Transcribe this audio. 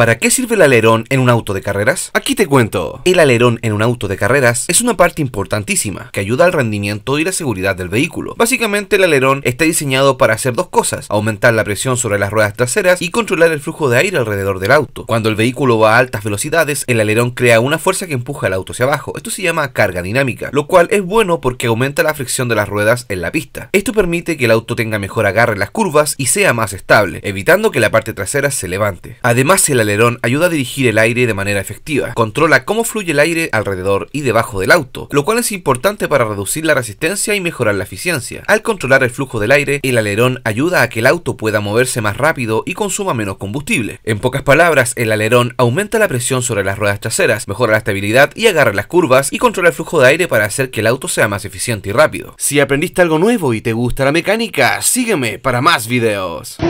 ¿Para qué sirve el alerón en un auto de carreras? Aquí te cuento. El alerón en un auto de carreras es una parte importantísima que ayuda al rendimiento y la seguridad del vehículo. Básicamente el alerón está diseñado para hacer dos cosas, aumentar la presión sobre las ruedas traseras y controlar el flujo de aire alrededor del auto. Cuando el vehículo va a altas velocidades, el alerón crea una fuerza que empuja el auto hacia abajo. Esto se llama carga dinámica, lo cual es bueno porque aumenta la fricción de las ruedas en la pista. Esto permite que el auto tenga mejor agarre en las curvas y sea más estable, evitando que la parte trasera se levante. Además el alerón el alerón ayuda a dirigir el aire de manera efectiva. Controla cómo fluye el aire alrededor y debajo del auto, lo cual es importante para reducir la resistencia y mejorar la eficiencia. Al controlar el flujo del aire, el alerón ayuda a que el auto pueda moverse más rápido y consuma menos combustible. En pocas palabras, el alerón aumenta la presión sobre las ruedas traseras, mejora la estabilidad y agarra las curvas y controla el flujo de aire para hacer que el auto sea más eficiente y rápido. Si aprendiste algo nuevo y te gusta la mecánica, sígueme para más videos.